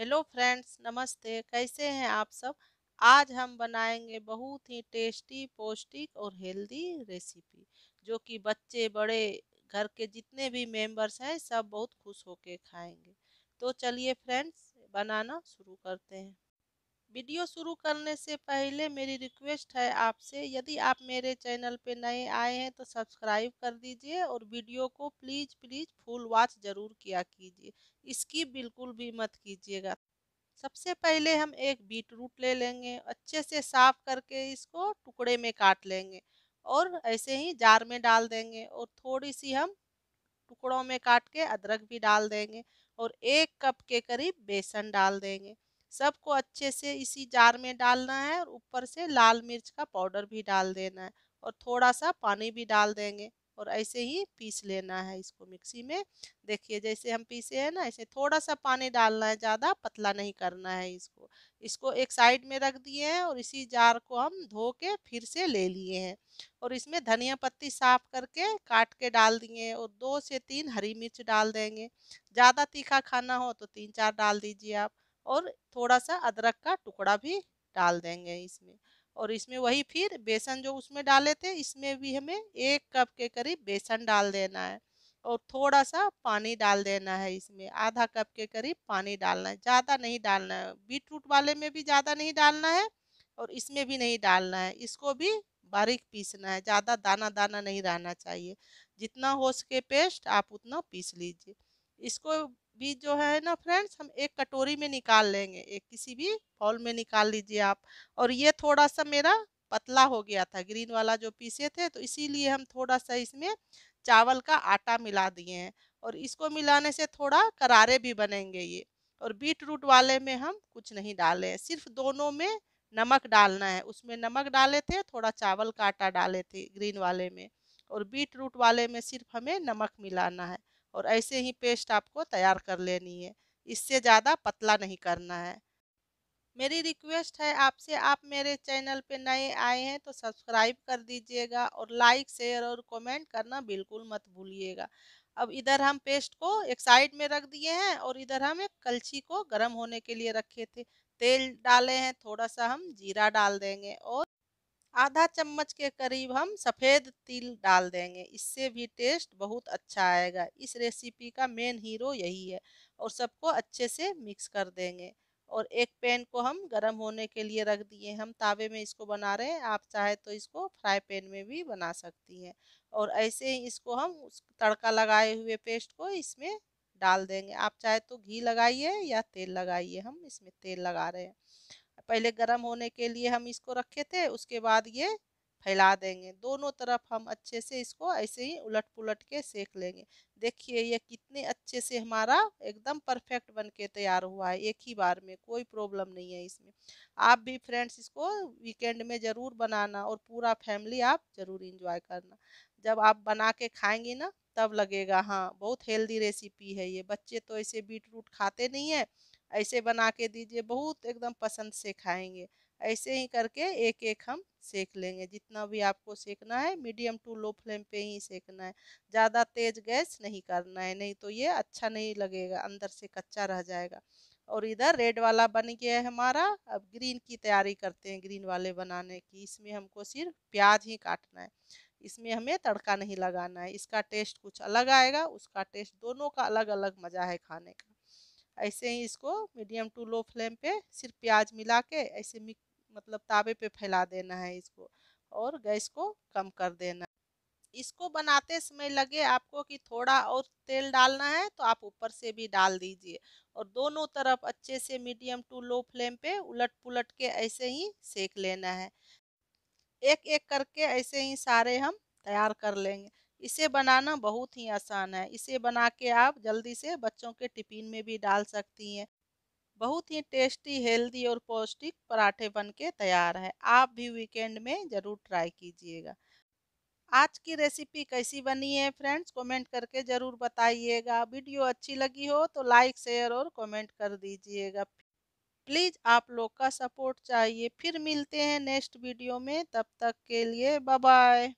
hello friends नमस्ते कैसे हैं आप सब आज हम बनाएंगे बहुत ही टेस्टी पौष्टिक और हेल्दी रेसिपी जो कि बच्चे बड़े घर के जितने भी मेंबर्स हैं सब बहुत खुश होके खाएंगे तो चलिए फ्रेंड्स बनाना शुरू करते हैं वीडियो शुरू करने से पहले मेरी रिक्वेस्ट है आपसे यदि आप मेरे चैनल पे नए आए हैं तो सब्सक्राइब कर दीजिए और वीडियो को प्लीज़ प्लीज़ फुल वॉच ज़रूर किया कीजिए इसकी बिल्कुल भी मत कीजिएगा सबसे पहले हम एक बीट रूट ले लेंगे अच्छे से साफ करके इसको टुकड़े में काट लेंगे और ऐसे ही जार में डाल देंगे और थोड़ी सी हम टुकड़ों में काट के अदरक भी डाल देंगे और एक कप के करीब बेसन डाल देंगे सबको अच्छे से इसी जार में डालना है और ऊपर से लाल मिर्च का पाउडर भी डाल देना है और थोड़ा सा पानी भी डाल देंगे और ऐसे ही पीस लेना है इसको मिक्सी में देखिए जैसे हम पीसे हैं ना ऐसे थोड़ा सा पानी डालना है ज़्यादा पतला नहीं करना है इसको इसको एक साइड में रख दिए हैं और इसी जार को हम धो के फिर से ले लिए हैं और इसमें धनिया पत्ती साफ करके काट के डाल दिए हैं और दो से तीन हरी मिर्च डाल देंगे ज़्यादा तीखा खाना हो तो तीन चार डाल दीजिए आप और थोड़ा सा अदरक का टुकड़ा भी डाल देंगे इसमें और इसमें वही फिर बेसन जो उसमें डाले थे इसमें भी हमें एक कप के करीब बेसन डाल देना है और थोड़ा सा पानी डाल देना है इसमें आधा कप के करीब पानी डालना है ज़्यादा नहीं डालना है बीट रूट वाले में भी ज़्यादा नहीं डालना है और इसमें भी नहीं डालना है इसको भी बारीक पीसना है ज़्यादा दाना दाना नहीं रहना चाहिए जितना हो सके पेस्ट आप उतना पीस लीजिए इसको बीज जो है ना फ्रेंड्स हम एक कटोरी में निकाल लेंगे एक किसी भी बाउल में निकाल लीजिए आप और ये थोड़ा सा मेरा पतला हो गया था ग्रीन वाला जो पीसे थे तो इसीलिए हम थोड़ा सा इसमें चावल का आटा मिला दिए हैं और इसको मिलाने से थोड़ा करारे भी बनेंगे ये और बीट रूट वाले में हम कुछ नहीं डाले हैं सिर्फ दोनों में नमक डालना है उसमें नमक डाले थे थोड़ा चावल का आटा डाले थे ग्रीन वाले में और बीट रूट वाले में सिर्फ हमें नमक मिलाना है और ऐसे ही पेस्ट आपको तैयार कर लेनी है इससे ज़्यादा पतला नहीं करना है मेरी रिक्वेस्ट है आपसे आप मेरे चैनल पे नए आए हैं तो सब्सक्राइब कर दीजिएगा और लाइक शेयर और कमेंट करना बिल्कुल मत भूलिएगा अब इधर हम पेस्ट को एक साइड में रख दिए हैं और इधर हम एक कलछी को गर्म होने के लिए रखे थे तेल डाले हैं थोड़ा सा हम जीरा डाल देंगे और आधा चम्मच के करीब हम सफ़ेद तिल डाल देंगे इससे भी टेस्ट बहुत अच्छा आएगा इस रेसिपी का मेन हीरो यही है और सबको अच्छे से मिक्स कर देंगे और एक पैन को हम गरम होने के लिए रख दिए हम तावे में इसको बना रहे हैं आप चाहे तो इसको फ्राई पैन में भी बना सकती हैं और ऐसे ही इसको हम तड़का लगाए हुए पेस्ट को इसमें डाल देंगे आप चाहे तो घी लगाइए या तेल लगाइए हम इसमें तेल लगा रहे हैं पहले गर्म होने के लिए हम इसको रखे थे उसके बाद ये फैला देंगे दोनों तरफ हम अच्छे से इसको ऐसे ही उलट पुलट के सेक लेंगे देखिए ये कितने अच्छे से हमारा एकदम परफेक्ट बन के तैयार हुआ है एक ही बार में कोई प्रॉब्लम नहीं है इसमें आप भी फ्रेंड्स इसको वीकेंड में ज़रूर बनाना और पूरा फैमिली आप ज़रूर इंजॉय करना जब आप बना के खाएंगे ना तब लगेगा हाँ बहुत हेल्दी रेसिपी है ये बच्चे तो ऐसे बीट रूट खाते नहीं हैं ऐसे बना के दीजिए बहुत एकदम पसंद से खाएंगे ऐसे ही करके एक एक हम सेक लेंगे जितना भी आपको सेकना है मीडियम टू लो फ्लेम पे ही सेकना है ज़्यादा तेज़ गैस नहीं करना है नहीं तो ये अच्छा नहीं लगेगा अंदर से कच्चा रह जाएगा और इधर रेड वाला बन गया है हमारा अब ग्रीन की तैयारी करते हैं ग्रीन वाले बनाने की इसमें हमको सिर्फ प्याज ही काटना है इसमें हमें तड़का नहीं लगाना है इसका टेस्ट कुछ अलग आएगा उसका टेस्ट दोनों का अलग अलग मज़ा है खाने का ऐसे ही इसको मीडियम टू लो फ्लेम पे सिर्फ प्याज मिला के ऐसे मतलब तावे पे फैला देना है इसको और गैस को कम कर देना इसको बनाते समय लगे आपको कि थोड़ा और तेल डालना है तो आप ऊपर से भी डाल दीजिए और दोनों तरफ अच्छे से मीडियम टू लो फ्लेम पे उलट पुलट के ऐसे ही सेक लेना है एक एक करके ऐसे ही सारे हम तैयार कर लेंगे इसे बनाना बहुत ही आसान है इसे बना के आप जल्दी से बच्चों के टिफिन में भी डाल सकती हैं बहुत ही टेस्टी हेल्दी और पौष्टिक पराठे बन के तैयार है आप भी वीकेंड में ज़रूर ट्राई कीजिएगा आज की रेसिपी कैसी बनी है फ्रेंड्स कमेंट करके ज़रूर बताइएगा वीडियो अच्छी लगी हो तो लाइक शेयर और कमेंट कर दीजिएगा प्लीज़ आप लोग का सपोर्ट चाहिए फिर मिलते हैं नेक्स्ट वीडियो में तब तक के लिए बाय